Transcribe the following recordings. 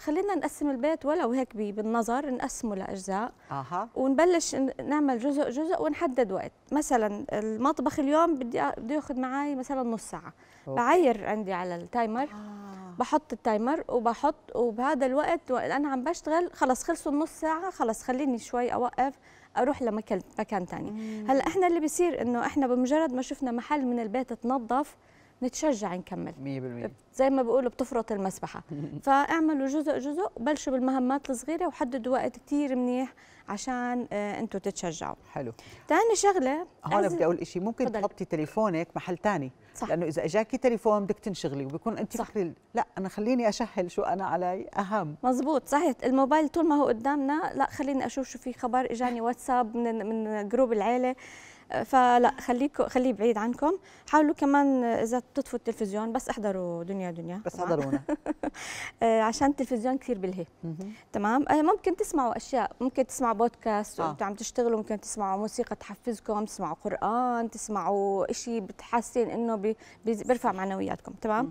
خلينا نقسم البيت ولو هيك بالنظر نقسمه لاجزاء اها ونبلش نعمل جزء جزء ونحدد وقت مثلا المطبخ اليوم بدي بده ياخذ معي مثلا نص ساعه أوكي. بعير عندي على التايمر آه. بحط التايمر وبحط وبهذا الوقت انا عم بشتغل خلص خلصوا النص ساعه خلص خليني شوي اوقف اروح لمكان مكان ثاني هلا احنا اللي بيصير انه احنا بمجرد ما شفنا محل من البيت تنظف نتشجع نكمل 100% زي ما بيقولوا بتفرط المسبحه فاعملوا جزء جزء بلشوا بالمهمات الصغيره وحددوا وقت كثير منيح عشان آه، انتم تتشجعوا حلو ثاني شغله هون بدي اقول شيء ممكن فضل. تحطي تليفونك محل ثاني لانه اذا اجاكي تليفون بدك تنشغلي وبكون انت فكري لا انا خليني اشهل شو انا علي اهم مزبوط صحيح الموبايل طول ما هو قدامنا لا خليني اشوف شو في خبر اجاني واتساب من من جروب العيله فلا خليكم خليه بعيد عنكم حاولوا كمان اذا بتطفوا التلفزيون بس احضروا دنيا دنيا بس احضرونا آه، عشان التلفزيون كثير بلهي تمام آه، ممكن تسمعوا اشياء ممكن تسمعوا بودكاست آه. وانتم عم تشتغلوا ممكن تسمعوا موسيقى تحفزكم تسمعوا قران تسمعوا شيء بتحسين انه بيرفع معنوياتكم تمام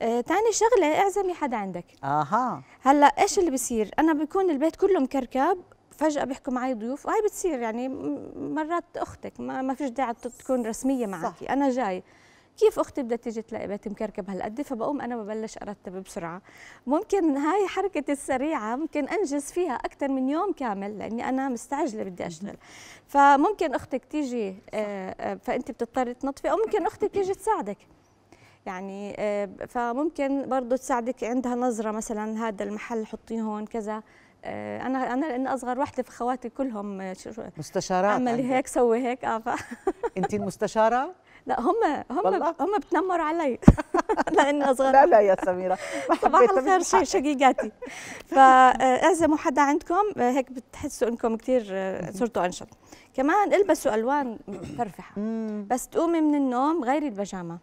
ثاني آه شغله اعزمي حدا عندك اها هلا ايش اللي بصير انا بكون البيت كله مكركب فجاه بيحكوا معي ضيوف وهي بتصير يعني مرات اختك ما, ما فيش داعي تكون رسميه معك انا جاي كيف اختي بدها تيجي تلاقي بيتي مكركب هالقد فبقوم انا ببلش ارتب بسرعه ممكن هاي حركتي السريعه ممكن انجز فيها اكثر من يوم كامل لاني انا مستعجله بدي اشتغل فممكن اختك تيجي آه، آه، فانت بتضطري تنظفي او ممكن اختك تيجي تساعدك يعني آه، فممكن برضه تساعدك عندها نظره مثلا هذا المحل حطيه هون كذا آه، انا انا لان اصغر وحده في خواتي كلهم آه، مستشارات عملي هيك سوي هيك اه انت المستشاره لا هم هم والله. هم بتنمروا علي لاني اصغر لا لا يا سميره صباح الخير شقيقاتي فاعزموا آه، حدا عندكم هيك بتحسوا انكم كثير صرتوا انشط كمان البسوا الوان مفرفحه بس تقومي من النوم غيري البيجامه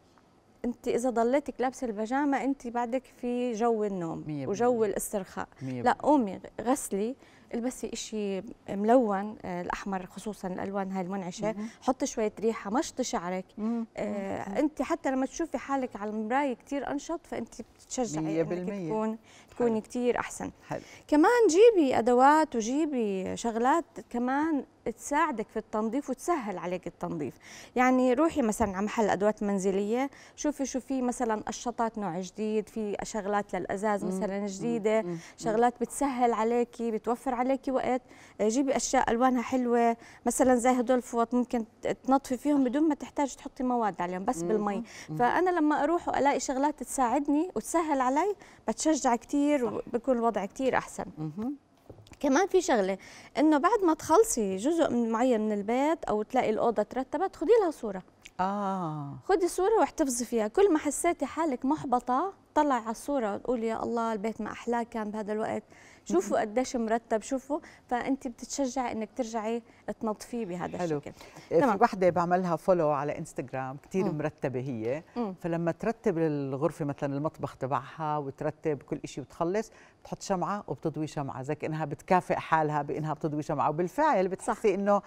انت اذا ضليتك لابسه البيجامه انت بعدك في جو النوم وجو الاسترخاء لا قومي غسلي البسي إشي ملون آه، الأحمر خصوصا الألوان هاي المنعشة حطي شوية ريحة مشطي شعرك آه أنت حتى لما تشوفي حالك على المراية كثير أنشط فأنت بتتشجعي إنك تكون تكوني كثير أحسن حلو. كمان جيبي أدوات وجيبي شغلات كمان تساعدك في التنظيف وتسهل عليك التنظيف يعني روحي مثلا على محل ادوات منزليه شوفي شو في مثلا قشطات نوع جديد في شغلات للازاز مثلا جديده شغلات بتسهل عليكي بتوفر عليك وقت آه، جيبي اشياء الوانها حلوه مثلا زي هدول الفوط ممكن تنظفي فيهم بدون ما تحتاج تحطي مواد عليهم بس بالمي فانا لما اروح والاقي شغلات تساعدني وتسهل علي بتشجع كثير وبكون الوضع كثير احسن كمان في شغله انه بعد ما تخلصي جزء من معين من البيت او تلاقي الاوضه ترتبت خذي لها صوره اه خذي صوره واحتفظي فيها كل ما حسيتي حالك محبطه طلعي على الصوره وتقولي يا الله البيت ما احلاه كان بهذا الوقت شوفوا قديش مرتب شوفوا فانت بتتشجعي انك ترجعي تنظفيه بهذا حلو. الشكل آه، تمام في وحده بعملها فولو على انستغرام كثير مرتبه هي مم. فلما ترتب الغرفه مثلا المطبخ تبعها وترتب كل شيء وتخلص بتحط شمعه وبتضوي شمعه زي كانها بتكافئ حالها بانها بتضوي شمعه وبالفعل بتحسي انه آه،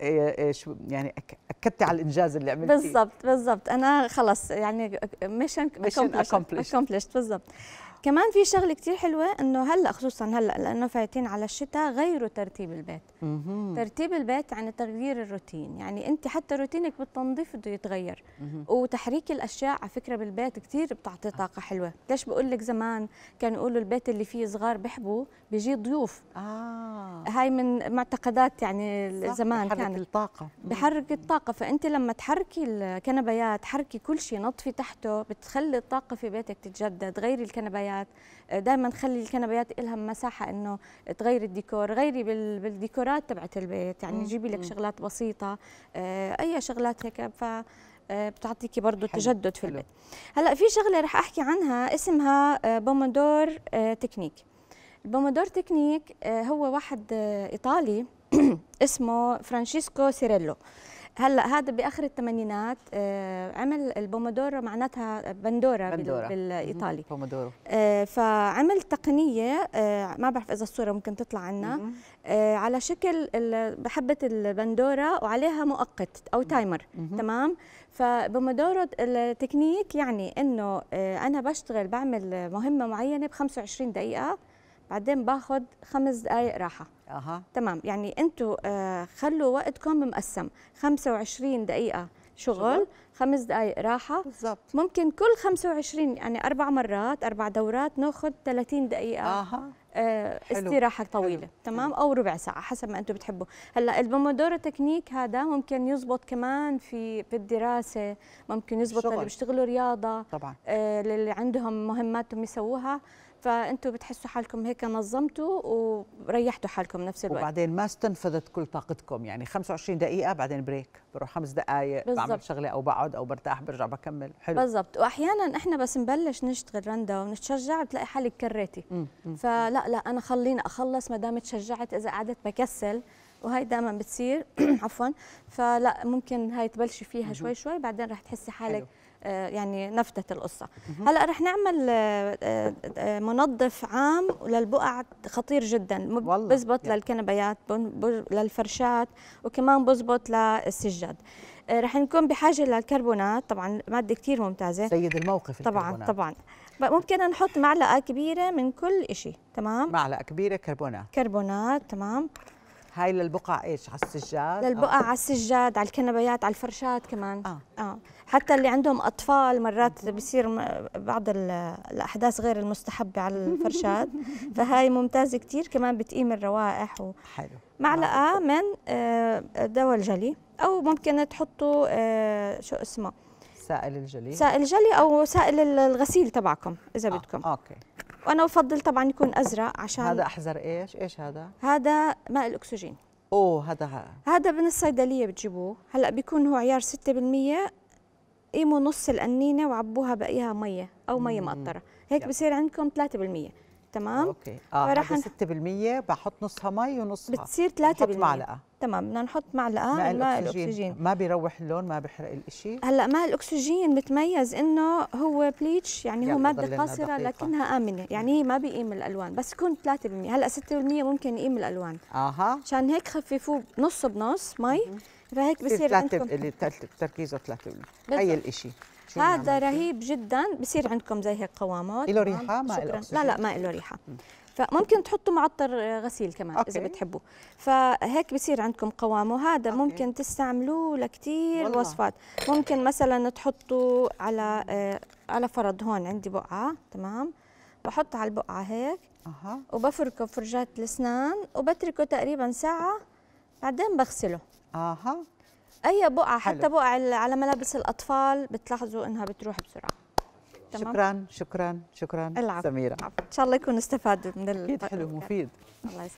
آه، شو يعني اكدتي على الانجاز اللي عملتيه بالضبط بالضبط انا خلص يعني ميشن اكمبلشت بالضبط كمان في شغله كثير حلوه انه هلا خصوصا هلا لانه فايتين على الشتاء غيروا ترتيب البيت مم. ترتيب البيت عن تغيير الروتين يعني انت حتى روتينك بالتنظيف بده يتغير مم. وتحريك الاشياء على فكره بالبيت كثير بتعطي آه. طاقه حلوه ليش بقول لك زمان كانوا يقولوا البيت اللي فيه صغار بحبوا بيجي ضيوف آه. هاي من معتقدات يعني زمان بحرك كانت الطاقه بحرك الطاقه فانت لما تحركي الكنبيات تحركي كل شيء نظفي تحته بتخلي الطاقه في بيتك تتجدد غيري الكنبيات الكنبيات آه، دائما خلي الكنبيات لها مساحه انه تغيري الديكور غيري بالديكورات تبعت البيت يعني جيبي لك شغلات بسيطه آه، اي شغلات هيك ف آه، بتعطيكي برضه تجدد في البيت هلا في شغله رح احكي عنها اسمها بومودور تكنيك البومودور تكنيك هو واحد ايطالي اسمه فرانشيسكو سيريلو هلا هذا باخر الثمانينات آه، عمل البومودورا معناتها بندورا, بندورة. بالايطالي بومودورو آه، فعمل تقنيه آه، ما بعرف اذا الصوره ممكن تطلع عنا على شكل حبه البندوره وعليها مؤقت او تايمر تمام فبومودورو التكنيك يعني انه انا بشتغل بعمل مهمه معينه ب 25 دقيقه بعدين باخذ خمس دقائق راحه اها تمام يعني انتم آه، خلوا وقتكم مقسم 25 دقيقه شغل, خمس دقائق راحه بالزبط. ممكن كل 25 يعني اربع مرات اربع دورات ناخذ 30 دقيقه اها آه استراحه طويله حلو. تمام حلو. او ربع ساعه حسب ما انتم بتحبوا هلا البومودورو تكنيك هذا ممكن يزبط كمان في بالدراسه ممكن يزبط اللي بيشتغلوا رياضه طبعا آه اللي عندهم مهماتهم يسووها فانتم بتحسوا حالكم هيك نظمتوا وريحتوا حالكم نفس الوقت وبعدين ما استنفذت كل طاقتكم يعني 25 دقيقه بعدين بريك بروح خمس دقائق بالزبط. بعمل شغله او بقعد او برتاح برجع بكمل حلو بالضبط واحيانا احنا بس نبلش نشتغل رندا ونتشجع بتلاقي حالك كريتي فلا لا انا خليني اخلص ما دام تشجعت اذا قعدت بكسل وهي دائما بتصير عفوا فلا ممكن هاي تبلشي فيها شوي شوي بعدين رح تحسي حالك حلو. آه، يعني نفتت القصه هلا رح نعمل آه، آه، منظف عام للبقع خطير جدا بزبط للكنبيات للفرشات وكمان بزبط للسجاد رح نكون بحاجه للكربونات طبعا ماده كثير ممتازه سيد الموقف طبعا الكربونات. طبعا ممكن نحط معلقه كبيره من كل شيء تمام معلقه كبيره كربونات كربونات تمام هاي للبقع ايش على السجاد للبقع أو. على السجاد على الكنبيات على الفرشات كمان آه. آه. حتى اللي عندهم اطفال مرات بصير بعض الاحداث غير المستحبه على الفرشات فهاي ممتازه كثير كمان بتقيم الروائح و... حلو معلقه من آه، دواء الجلي او ممكن تحطوا آه، شو اسمه سائل الجلي سائل الجلي او سائل الغسيل تبعكم اذا آه. بدكم اوكي وانا بفضل طبعا يكون ازرق عشان هذا احزر ايش ايش هذا هذا ماء الاكسجين اوه هذا ها. هذا من الصيدليه بتجيبوه هلا بيكون هو عيار 6% قيموا نص القنينه وعبوها بقيها ميه او ميه مقطره هيك بصير عندكم 3% تمام اوكي اه 6% بحط نصها مي ونصها بتصير 3% بحط معلقه تمام بدنا نحط معلقه ماء الأكسجين. الاكسجين ما بيروح اللون ما بيحرق الشيء هلا ماء الاكسجين متميز انه هو بليتش يعني هو ماده قاصره لكنها امنه يعني هي ما بيقيم الالوان بس يكون 3% هلا 6% ممكن يقيم الالوان اها عشان هيك خففوه نص بنص مي فهيك بصير عندكم تركيزه 3% اي الشيء هذا رهيب جدا بصير عندكم زي هيك قوامات له ريحه ما له لا لا ما له ريحه فممكن تحطوا معطر غسيل كمان أوكي. اذا بتحبوا فهيك بصير عندكم قوامه هذا أوكي. ممكن تستعملوه لكثير وصفات ممكن مثلا تحطوا على آه على فرض هون عندي بقعه تمام بحط على البقعه هيك اها وبفركه فرجات الاسنان وبتركه تقريبا ساعه بعدين بغسله اها اي بقع حلو. حتى بقع على ملابس الاطفال بتلاحظوا انها بتروح بسرعه شكرا شكرا شكرا العب. سميره العب. ان شاء الله يكون استفادوا من اكيد حلو مفيد الله